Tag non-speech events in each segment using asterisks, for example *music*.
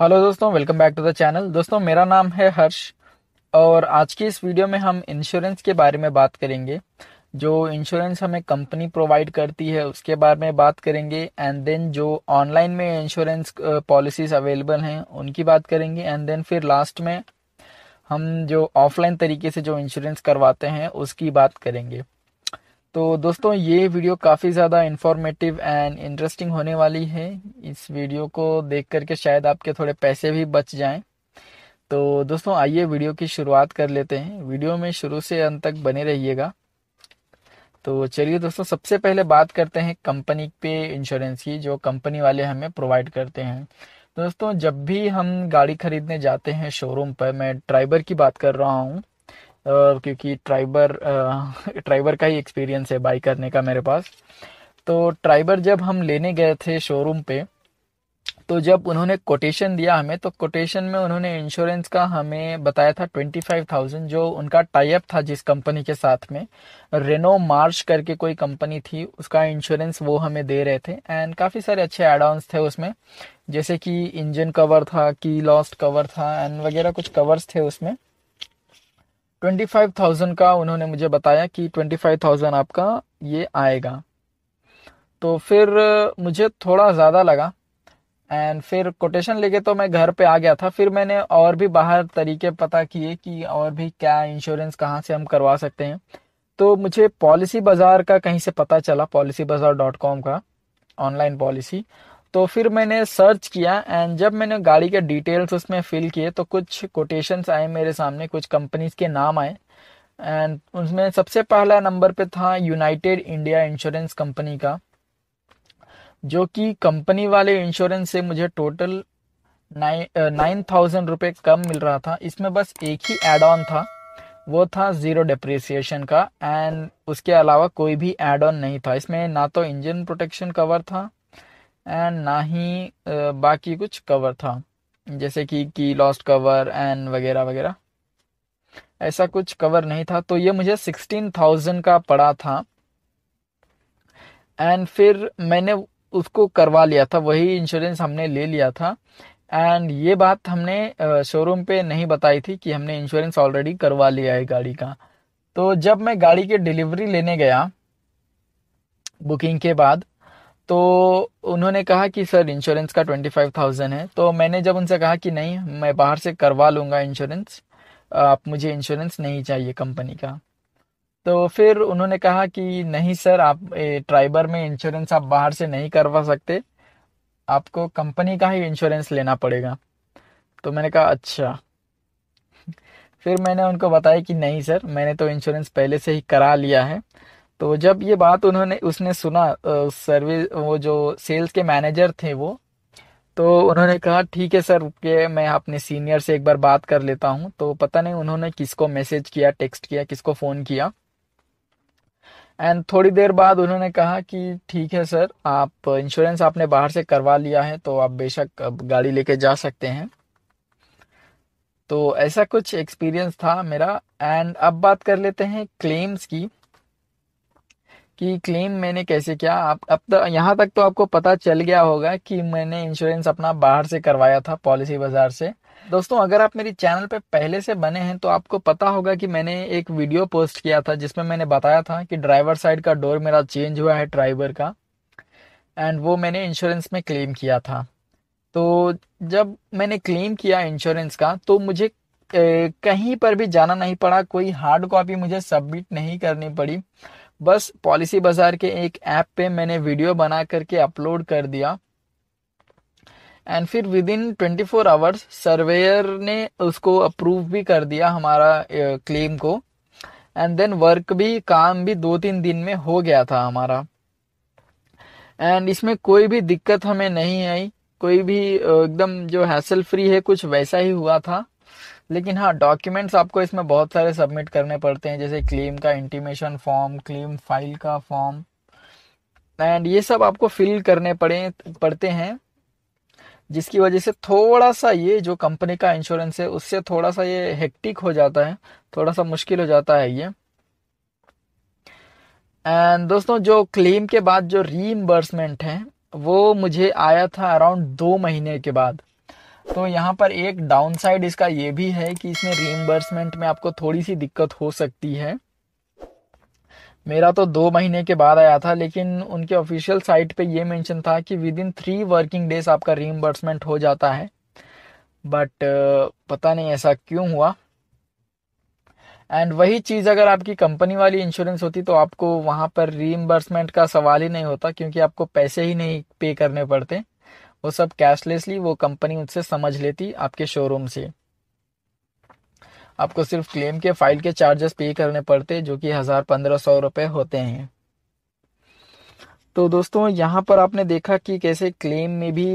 hello दोस्तों welcome back to the channel दोस्तों मेरा नाम है हर्ष और आज की इस वीडियो में हम इंश्योरेंस के बारे में बात करेंगे जो इंश्योरेंस हमें कंपनी प्रोवाइड करती है उसके बारे में बात करेंगे एंड देन जो ऑनलाइन में इंश्योरेंस पॉलिसीज अवेलेबल हैं उनकी बात करेंगे एंड देन फिर लास्ट में हम जो ऑफलाइन तरीके से जो इंश्योरेंस करवाते हैं उसकी बात करेंगे तो दोस्तों ये वीडियो काफ़ी ज़्यादा इन्फॉर्मेटिव एंड इंटरेस्टिंग होने वाली है इस वीडियो को देख करके शायद आपके थोड़े पैसे भी बच जाएं तो दोस्तों आइए वीडियो की शुरुआत कर लेते हैं वीडियो में शुरू से अंत तक बने रहिएगा तो चलिए दोस्तों सबसे पहले बात करते हैं कंपनी पे इंश्योरेंस की जो कंपनी वाले हमें प्रोवाइड करते हैं दोस्तों जब भी हम गाड़ी खरीदने जाते हैं शोरूम पर मैं ड्राइवर की बात कर रहा हूँ क्योंकि ट्राइबर ट्राइबर का ही एक्सपीरियंस है बाई करने का मेरे पास तो ट्राइबर जब हम लेने गए थे शोरूम पे तो जब उन्होंने कोटेशन दिया हमें तो कोटेशन में उन्होंने इंश्योरेंस का हमें बताया था ट्वेंटी फाइव थाउजेंड जो उनका टाइप था जिस कंपनी के साथ में रेनो मार्च करके कोई कंपनी थी उसका इंश्योरेंस वो हमें दे रहे थे एंड काफ़ी सारे अच्छे एड थे उसमें जैसे कि इंजन कवर था की लॉस्ट कवर था एंड वगैरह कुछ कवर्स थे उसमें ट्वेंटी फाइव थाउजेंड का उन्होंने मुझे बताया कि ट्वेंटी फाइव थाउजेंड आपका ये आएगा तो फिर मुझे थोड़ा ज़्यादा लगा एंड फिर कोटेशन लेके तो मैं घर पे आ गया था फिर मैंने और भी बाहर तरीके पता किए कि और भी क्या इंश्योरेंस कहाँ से हम करवा सकते हैं तो मुझे पॉलिसी बाज़ार का कहीं से पता चला पॉलिसी बाज़ार डॉट कॉम का ऑनलाइन पॉलिसी तो फिर मैंने सर्च किया एंड जब मैंने गाड़ी के डिटेल्स उसमें फिल किए तो कुछ कोटेशंस आए मेरे सामने कुछ कंपनीज के नाम आए एंड उसमें सबसे पहला नंबर पे था यूनाइटेड इंडिया इंश्योरेंस कंपनी का जो कि कंपनी वाले इंश्योरेंस से मुझे टोटल नाइन थाउजेंड रुपये कम मिल रहा था इसमें बस एक ही एड ऑन था वो था ज़ीरो डिप्रिसिएशन का एंड उसके अलावा कोई भी एड ऑन नहीं था इसमें ना तो इंजन प्रोटेक्शन कवर था एंड ना ही बाकी कुछ कवर था जैसे कि की लॉस्ट कवर एंड वगैरह वगैरह ऐसा कुछ कवर नहीं था तो ये मुझे सिक्सटीन थाउजेंड का पड़ा था एंड फिर मैंने उसको करवा लिया था वही इंश्योरेंस हमने ले लिया था एंड ये बात हमने शोरूम पे नहीं बताई थी कि हमने इंश्योरेंस ऑलरेडी करवा लिया है गाड़ी का तो जब मैं गाड़ी की डिलीवरी लेने गया बुकिंग के बाद तो उन्होंने कहा कि सर इंश्योरेंस का ट्वेंटी फाइव थाउजेंड है तो मैंने जब उनसे कहा कि नहीं मैं बाहर से करवा लूँगा इंश्योरेंस आप मुझे इंश्योरेंस नहीं चाहिए कंपनी का तो फिर उन्होंने कहा कि नहीं सर आप ए, ट्राइबर में इंश्योरेंस आप बाहर से नहीं करवा सकते आपको कंपनी का ही इंश्योरेंस लेना पड़ेगा तो मैंने कहा अच्छा फिर मैंने उनको बताया कि नहीं सर मैंने तो इंश्योरेंस पहले से ही करा लिया है तो जब ये बात उन्होंने उसने सुना सर्विस वो जो सेल्स के मैनेजर थे वो तो उन्होंने कहा ठीक है सर के मैं अपने सीनियर से एक बार बात कर लेता हूँ तो पता नहीं उन्होंने किसको मैसेज किया टेक्स्ट किया किसको फ़ोन किया एंड थोड़ी देर बाद उन्होंने कहा कि ठीक है सर आप इंश्योरेंस आपने बाहर से करवा लिया है तो आप बेशक अब गाड़ी लेके जा सकते हैं तो ऐसा कुछ एक्सपीरियंस था मेरा एंड अब बात कर लेते हैं क्लेम्स की कि क्लेम मैंने कैसे किया आप अब तक तो यहाँ तक तो आपको पता चल गया होगा कि मैंने इंश्योरेंस अपना बाहर से करवाया था पॉलिसी बाजार से दोस्तों अगर आप मेरी चैनल पे पहले से बने हैं तो आपको पता होगा कि मैंने एक वीडियो पोस्ट किया था जिसमें मैंने बताया था कि ड्राइवर साइड का डोर मेरा चेंज हुआ है ड्राइवर का एंड वो मैंने इंश्योरेंस में क्लेम किया था तो जब मैंने क्लेम किया इंश्योरेंस का तो मुझे ए, कहीं पर भी जाना नहीं पड़ा कोई हार्ड कॉपी मुझे सबमिट नहीं करनी पड़ी बस पॉलिसी बाजार के एक ऐप पे मैंने वीडियो बना करके अपलोड कर दिया एंड फिर within twenty four hours surveyor ने उसको अप्रूव भी कर दिया हमारा क्लेम को एंड देन वर्क भी काम भी दो तीन दिन में हो गया था हमारा एंड इसमें कोई भी दिक्कत हमें नहीं आई कोई भी एकदम जो हैसल फ्री है कुछ वैसा ही हुआ था लेकिन हाँ डॉक्यूमेंट्स आपको इसमें बहुत सारे सबमिट करने पड़ते हैं जैसे क्लेम का इंटीमेशन फॉर्म क्लेम फाइल का फॉर्म एंड ये सब आपको फिल करने पड़े पड़ते हैं जिसकी वजह से थोड़ा सा ये जो कंपनी का इंश्योरेंस है उससे थोड़ा सा ये हेक्टिक हो जाता है थोड़ा सा मुश्किल हो जाता है ये एंड दोस्तों जो क्लेम के बाद जो रीइम्बर्समेंट है वो मुझे आया था अराउंड दो महीने के बाद तो यहाँ पर एक डाउन साइड इसका ये भी है कि इसमें रीम्बर्समेंट में आपको थोड़ी सी दिक्कत हो सकती है मेरा तो दो महीने के बाद आया था लेकिन उनके ऑफिशियल साइट पे ये मेंशन था कि within three working days आपका रीम्बर्समेंट हो जाता है बट पता नहीं ऐसा क्यों हुआ एंड वही चीज़ अगर आपकी कंपनी वाली इंश्योरेंस होती तो आपको वहां पर रीइम्बर्समेंट का सवाल ही नहीं होता क्योंकि आपको पैसे ही नहीं पे करने पड़ते वो सब कैशलेसली वो कंपनी उनसे समझ लेती आपके शोरूम से आपको सिर्फ क्लेम के फाइल के चार्जेस पे करने पड़ते जो कि हज़ार पंद्रह सौ रुपए होते हैं तो दोस्तों यहाँ पर आपने देखा कि कैसे क्लेम में भी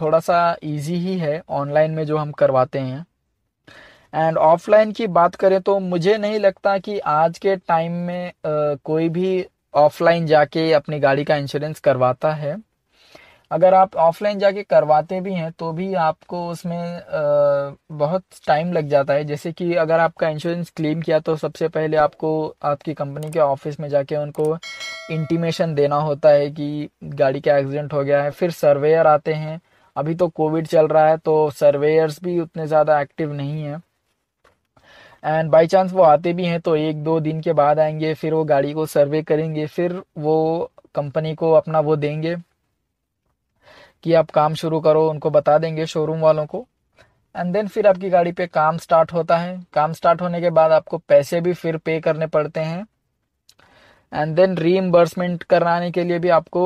थोड़ा सा इजी ही है ऑनलाइन में जो हम करवाते हैं एंड ऑफलाइन की बात करें तो मुझे नहीं लगता कि आज के टाइम में कोई भी ऑफलाइन जाके अपनी गाड़ी का इंश्योरेंस करवाता है अगर आप ऑफलाइन जाके करवाते भी हैं तो भी आपको उसमें बहुत टाइम लग जाता है जैसे कि अगर आपका इंश्योरेंस क्लेम किया तो सबसे पहले आपको आपकी कंपनी के ऑफिस में जाके उनको इंटीमेशन देना होता है कि गाड़ी का एक्सीडेंट हो गया है फिर सर्वेयर आते हैं अभी तो कोविड चल रहा है तो सर्वेयर्स भी उतने ज़्यादा एक्टिव नहीं हैं एंड बाई चांस वो आते भी हैं तो एक दो दिन के बाद आएंगे फिर वो गाड़ी को सर्वे करेंगे फिर वो कंपनी को अपना वो देंगे कि आप काम शुरू करो उनको बता देंगे शोरूम वालों को एंड देन फिर आपकी गाड़ी पे काम स्टार्ट होता है काम स्टार्ट होने के बाद आपको पैसे भी फिर पे करने पड़ते हैं एंड देन एम्बर्समेंट कराने के लिए भी आपको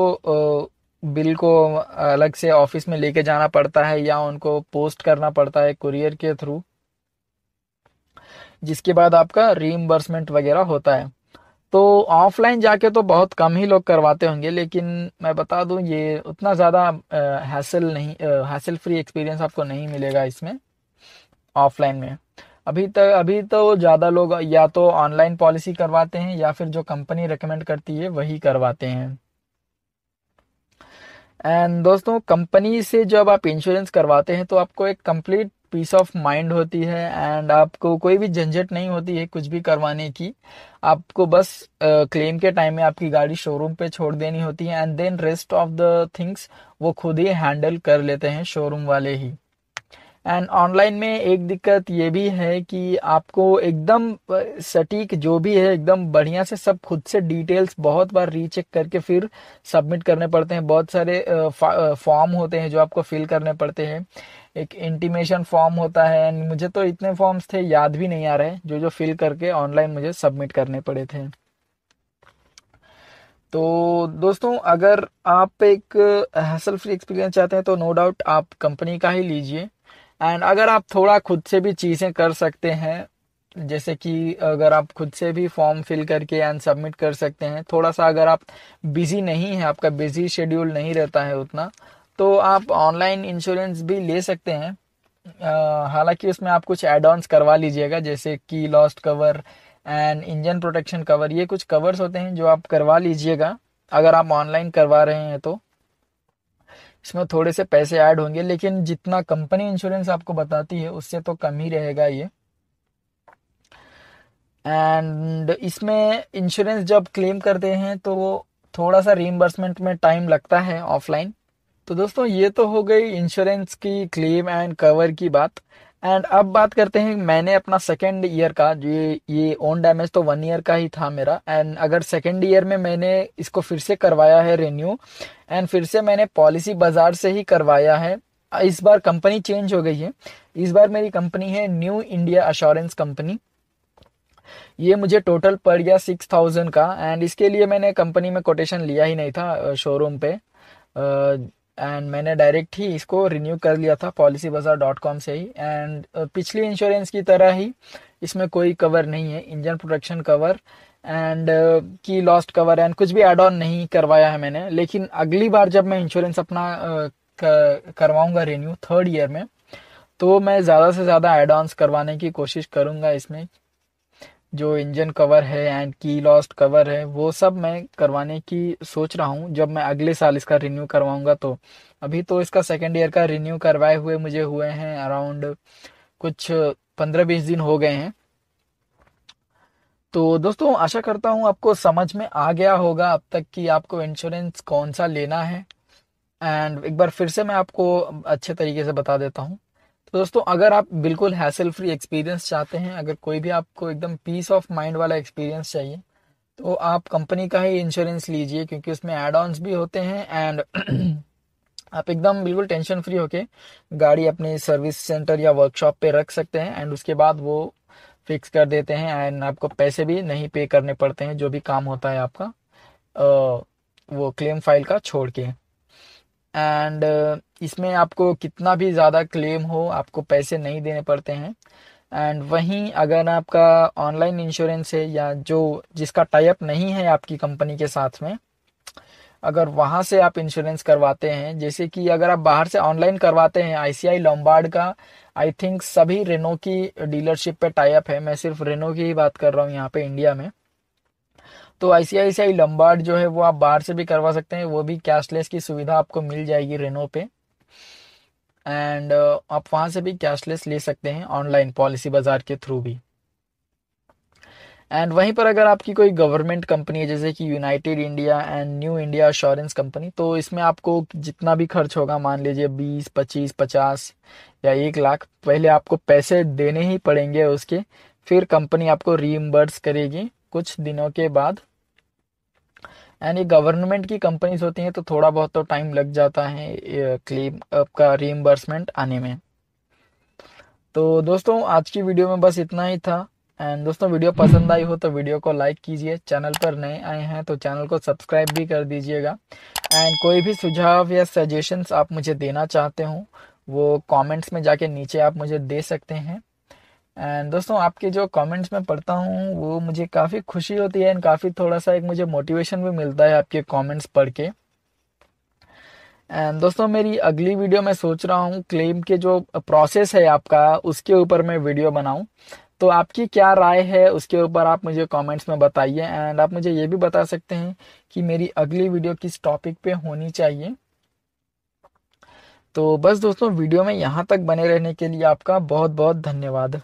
बिल को अलग से ऑफिस में लेके जाना पड़ता है या उनको पोस्ट करना पड़ता है कुरियर के थ्रू जिसके बाद आपका एम्बर्समेंट वगैरह होता है तो ऑफलाइन जाके तो बहुत कम ही लोग करवाते होंगे लेकिन मैं बता दूं ये उतना ज़्यादा हैसल नहीं हैसल फ्री एक्सपीरियंस आपको नहीं मिलेगा इसमें ऑफलाइन में अभी तक अभी तो ज़्यादा लोग या तो ऑनलाइन पॉलिसी करवाते हैं या फिर जो कंपनी रिकमेंड करती है वही करवाते हैं एंड दोस्तों कंपनी से जब आप इंश्योरेंस करवाते हैं तो आपको एक कंप्लीट पीस ऑफ माइंड होती है एंड आपको कोई भी झंझट नहीं होती है कुछ भी करवाने की आपको बस क्लेम uh, के टाइम में आपकी गाड़ी शोरूम पे छोड़ देनी होती है and then rest of the things वो खुद ही हैंडल कर लेते हैं शोरूम वाले ही एंड ऑनलाइन में एक दिक्कत ये भी है कि आपको एकदम सटीक जो भी है एकदम बढ़िया से सब खुद से डिटेल्स बहुत बार रीचेक करके फिर सबमिट करने पड़ते हैं बहुत सारे फॉर्म होते हैं जो आपको फिल करने पड़ते हैं एक इंटीमेशन फॉर्म होता है एंड मुझे तो इतने फॉर्म्स थे याद भी नहीं आ रहे जो जो फिल करके ऑनलाइन मुझे सबमिट करने पड़े थे तो दोस्तों अगर आप एक हैसल फ्री एक्सपीरियंस चाहते हैं तो नो डाउट आप कंपनी का ही लीजिए एंड अगर आप थोड़ा खुद से भी चीज़ें कर सकते हैं जैसे कि अगर आप खुद से भी फॉर्म फिल करके एंड सबमिट कर सकते हैं थोड़ा सा अगर आप बिज़ी नहीं हैं आपका बिज़ी शेड्यूल नहीं रहता है उतना तो आप ऑनलाइन इंश्योरेंस भी ले सकते हैं हालांकि उसमें आप कुछ एड ऑन्स करवा लीजिएगा जैसे key lost cover and engine protection cover ये कुछ कवर्स होते हैं जो आप करवा लीजिएगा अगर आप ऑनलाइन करवा रहे हैं तो इसमें थोड़े से पैसे ऐड होंगे लेकिन जितना कंपनी इंश्योरेंस आपको बताती है उससे तो कम ही रहेगा ये एंड इसमें इंश्योरेंस जब क्लेम करते हैं तो थोड़ा सा रिमबर्समेंट में टाइम लगता है ऑफलाइन तो दोस्तों ये तो हो गई इंश्योरेंस की क्लेम एंड कवर की बात एंड अब बात करते हैं मैंने अपना सेकेंड ईयर का जो ये ये ओन डैमेज तो वन ईयर का ही था मेरा एंड अगर सेकेंड ईयर में मैंने इसको फिर से करवाया है रिन्यू एंड फिर से मैंने पॉलिसी बाजार से ही करवाया है इस बार कंपनी चेंज हो गई है इस बार मेरी कंपनी है न्यू इंडिया अश्योरेंस कंपनी ये मुझे टोटल पड़ गया सिक्स थाउजेंड का एंड इसके लिए मैंने कंपनी में कोटेशन लिया ही नहीं था शोरूम पे एंड मैंने डायरेक्ट ही इसको रिन्यू कर लिया था पॉलिसी बाजार डॉट कॉम से ही एंड uh, पिछली इंश्योरेंस की तरह ही इसमें कोई कवर नहीं है engine protection cover and key lost cover and कुछ भी एड ऑन नहीं करवाया है मैंने लेकिन अगली बार जब मैं इंश्योरेंस अपना uh, करवाऊंगा रिन्यू थर्ड ईयर में तो मैं ज़्यादा से ज़्यादा एड ऑन्स करवाने की कोशिश करूंगा इसमें जो इंजन कवर है एंड की लॉस्ट कवर है वो सब मैं करवाने की सोच रहा हूँ जब मैं अगले साल इसका रिन्यू करवाऊंगा तो अभी तो इसका सेकेंड ईयर का रिन्यू करवाए हुए मुझे हुए हैं अराउंड कुछ पंद्रह बीस दिन हो गए हैं तो दोस्तों आशा करता हूँ आपको समझ में आ गया होगा अब तक कि आपको इंश्योरेंस कौन सा लेना है एंड एक बार फिर से मैं आपको अच्छे तरीके से बता देता हूँ तो दोस्तों अगर आप बिल्कुल हैसल फ्री एक्सपीरियंस चाहते हैं अगर कोई भी आपको एकदम पीस ऑफ माइंड वाला एक्सपीरियंस चाहिए तो आप कंपनी का ही इंश्योरेंस लीजिए क्योंकि उसमें एड ऑन्स भी होते हैं एंड *clears throat* आप एकदम बिल्कुल टेंशन फ्री होके गाड़ी अपने सर्विस सेंटर या वर्कशॉप पे रख सकते हैं एंड उसके बाद वो फिक्स कर देते हैं एंड आपको पैसे भी नहीं पे करने पड़ते हैं जो भी काम होता है आपका वो क्लेम फाइल का छोड़ के एंड uh, इसमें आपको कितना भी ज़्यादा क्लेम हो आपको पैसे नहीं देने पड़ते हैं एंड वहीं अगर आपका ऑनलाइन इंश्योरेंस है या जो जिसका टाइप नहीं है आपकी कंपनी के साथ में अगर वहाँ से आप इंश्योरेंस करवाते हैं जैसे कि अगर आप बाहर से ऑनलाइन करवाते हैं आईसीआई लॉम्बार्ड का आई थिंक सभी रेनो की डीलरशिप पे टाइप है मैं सिर्फ रेनो की ही बात कर रहा हूँ यहाँ पे इंडिया में तो आई लंबार्ड जो है वो आप बाहर से भी करवा सकते हैं वो भी कैशलेस की सुविधा आपको मिल जाएगी रेनो पे एंड uh, आप वहाँ से भी कैशलेस ले सकते हैं ऑनलाइन पॉलिसी बाजार के थ्रू भी एंड वहीं पर अगर आपकी कोई गवर्नमेंट कंपनी है जैसे कि United India and New India Assurance company तो इसमें आपको जितना भी खर्च होगा मान लीजिए बीस पच्चीस पचास या एक लाख पहले आपको पैसे देने ही पड़ेंगे उसके फिर कंपनी आपको रीइम्बर्स करेगी कुछ दिनों के बाद एंड ये गवर्नमेंट की कंपनीज होती हैं तो थोड़ा बहुत तो टाइम लग जाता है क्लेम आपका रीएम्बर्समेंट आने में तो दोस्तों आज की वीडियो में बस इतना ही था एंड दोस्तों वीडियो पसंद आई हो तो वीडियो को लाइक कीजिए चैनल पर नए आए हैं तो चैनल को सब्सक्राइब भी कर दीजिएगा एंड कोई भी सुझाव या सजेशंस आप मुझे देना चाहते हो वो कमेंट्स में जाके नीचे आप मुझे दे सकते हैं एंड दोस्तों आपके जो कमेंट्स में पढ़ता हूँ वो मुझे काफ़ी खुशी होती है एंड काफ़ी थोड़ा सा एक मुझे मोटिवेशन भी मिलता है आपके कमेंट्स पढ़ के एंड दोस्तों मेरी अगली वीडियो मैं सोच रहा हूँ क्लेम के जो प्रोसेस है आपका उसके ऊपर मैं वीडियो बनाऊँ तो आपकी क्या राय है उसके ऊपर आप मुझे कमेंट्स में बताइए एंड आप मुझे ये भी बता सकते हैं कि मेरी अगली वीडियो किस टॉपिक पे होनी चाहिए तो बस दोस्तों वीडियो में यहाँ तक बने रहने के लिए आपका बहुत बहुत धन्यवाद